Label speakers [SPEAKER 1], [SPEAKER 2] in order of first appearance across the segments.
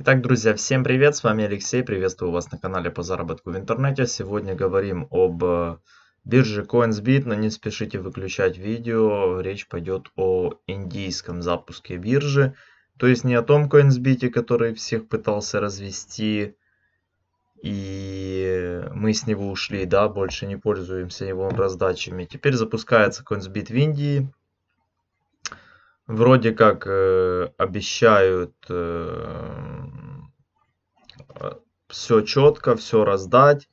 [SPEAKER 1] Итак, друзья, всем привет, с вами Алексей, приветствую вас на канале по заработку в интернете. Сегодня говорим об э, бирже CoinsBit, но не спешите выключать видео, речь пойдет о индийском запуске биржи. То есть не о том CoinsBit, который всех пытался развести, и мы с него ушли, да, больше не пользуемся его раздачами. Теперь запускается CoinsBit в Индии, вроде как э, обещают... Э, все четко, все раздать.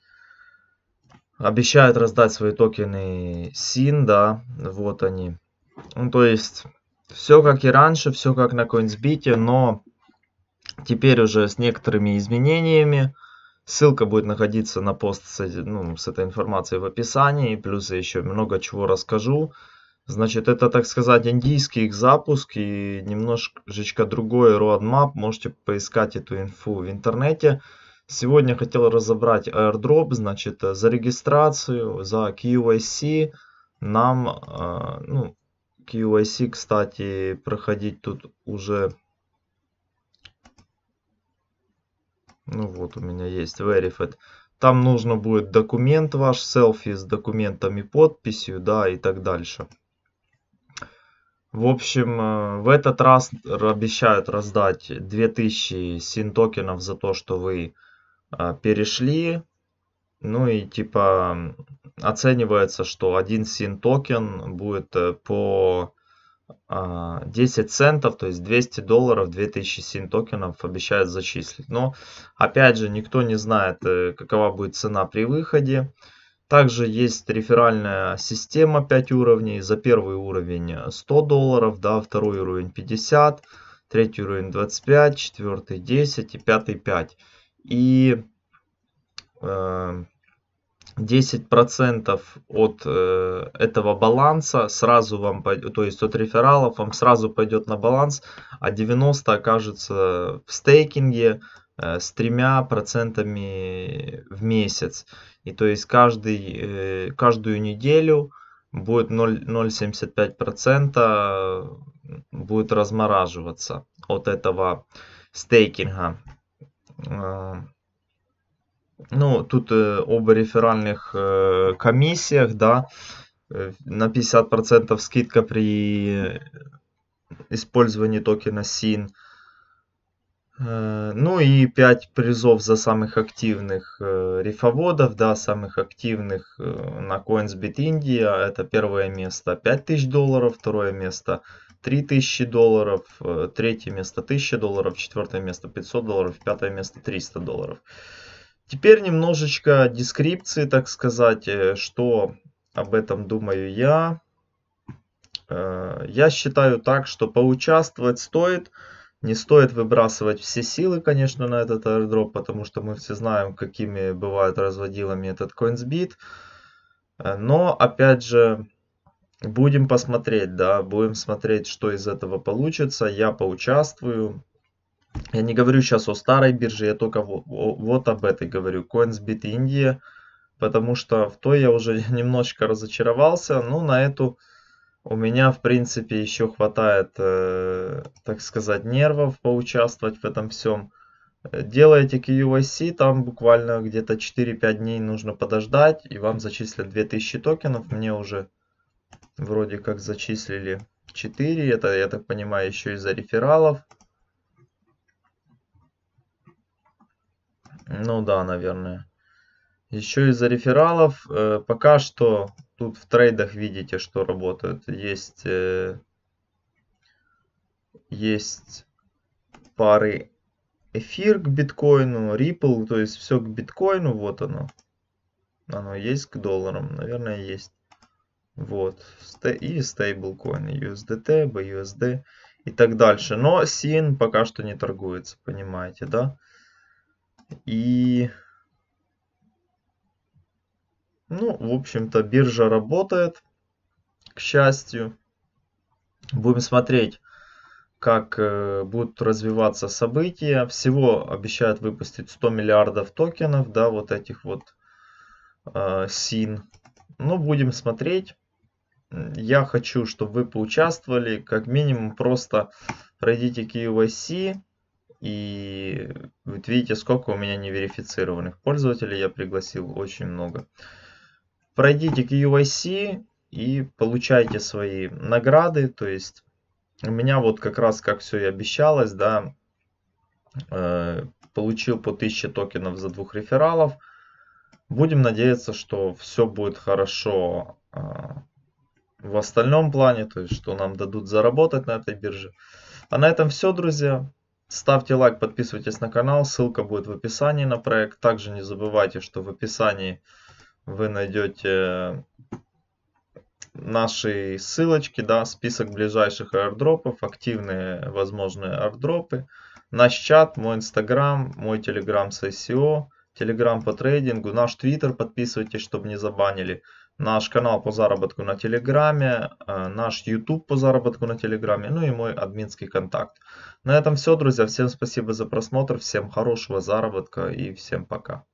[SPEAKER 1] Обещают раздать свои токены SIN, да, вот они. Ну, то есть, все как и раньше, все как на CoinsBit, но теперь уже с некоторыми изменениями. Ссылка будет находиться на пост с, ну, с этой информацией в описании, плюс я еще много чего расскажу. Значит, это, так сказать, индийский их запуск и немножечко другой roadmap. Можете поискать эту инфу в интернете. Сегодня хотел разобрать airdrop, значит, за регистрацию, за QIC. Нам, э, ну, QIC, кстати, проходить тут уже... Ну вот, у меня есть Verified. Там нужно будет документ ваш, селфи с документами, подписью, да, и так дальше. В общем, э, в этот раз обещают раздать 2000 син токенов за то, что вы э, перешли. Ну и типа оценивается, что один син токен будет э, по 10 центов, то есть 200 долларов, 2000 син токенов обещают зачислить. Но опять же, никто не знает, какова будет цена при выходе. Также есть реферальная система 5 уровней. За первый уровень 100 долларов, да, второй уровень 50, третий уровень 25, четвертый 10 и пятый 5. И э, 10% от э, этого баланса сразу вам, то есть от рефералов вам сразу пойдет на баланс, а 90 окажется в стейкинге, Э, с тремя процентами в месяц. И то есть каждый, э, каждую неделю будет 0,75% будет размораживаться от этого стейкинга. Э, ну, тут об реферальных комиссиях, да, на 50% скидка при использовании токена SIN – Э, ну и 5 призов за самых активных э, рифоводов, да, самых активных э, на CoinsBit India. Это первое место 5000 долларов, второе место 3000 долларов, третье место 1000 долларов, четвертое место 500 долларов, пятое место 300 долларов. Теперь немножечко дескрипции, так сказать, что об этом думаю я. Я считаю так, что поучаствовать стоит не стоит выбрасывать все силы, конечно, на этот airdrop, потому что мы все знаем, какими бывают разводилами этот CoinsBit. Э, но, опять же, будем посмотреть, да, будем смотреть, что из этого получится. Я поучаствую. Я не говорю сейчас о старой бирже, я только вот, об этой говорю. CoinsBit Индия, потому что в той я уже немножечко разочаровался. Ну, на эту у меня, в принципе, еще хватает, э, так сказать, нервов поучаствовать в этом всем. Э, Делаете QUIC, там буквально где-то 4-5 дней нужно подождать, и вам зачислят 2000 токенов. Мне уже вроде как зачислили 4, это, я так понимаю, еще из-за рефералов. Ну да, наверное. Еще из-за рефералов э, пока что тут в трейдах видите, что работают. Есть, э, есть пары эфир к биткоину, Ripple, то есть все к биткоину, вот оно. Оно есть к долларам, наверное, есть. Вот. И стейблкоины USDT, BUSD и так дальше. Но SIN пока что не торгуется, понимаете, да? И ну, в общем-то, биржа работает, к счастью. Будем смотреть, как э, будут развиваться события. Всего обещают выпустить 100 миллиардов токенов, да, вот этих вот э, SIN. Ну, будем смотреть. Я хочу, чтобы вы поучаствовали. Как минимум, просто пройдите KYC. И вот видите, сколько у меня неверифицированных пользователей я пригласил, очень много пройдите к QIC и получайте свои награды. То есть у меня вот как раз, как все и обещалось, да, э, получил по 1000 токенов за двух рефералов. Будем надеяться, что все будет хорошо э, в остальном плане, то есть что нам дадут заработать на этой бирже. А на этом все, друзья. Ставьте лайк, подписывайтесь на канал, ссылка будет в описании на проект. Также не забывайте, что в описании вы найдете э, наши ссылочки, да, список ближайших аирдропов, активные возможные аирдропы, наш чат, мой инстаграм, мой телеграм с SEO, телеграм по трейдингу, наш твиттер, подписывайтесь, чтобы не забанили, наш канал по заработку на телеграме, э, наш YouTube по заработку на телеграме, ну и мой админский контакт. На этом все, друзья, всем спасибо за просмотр, всем хорошего заработка и всем пока.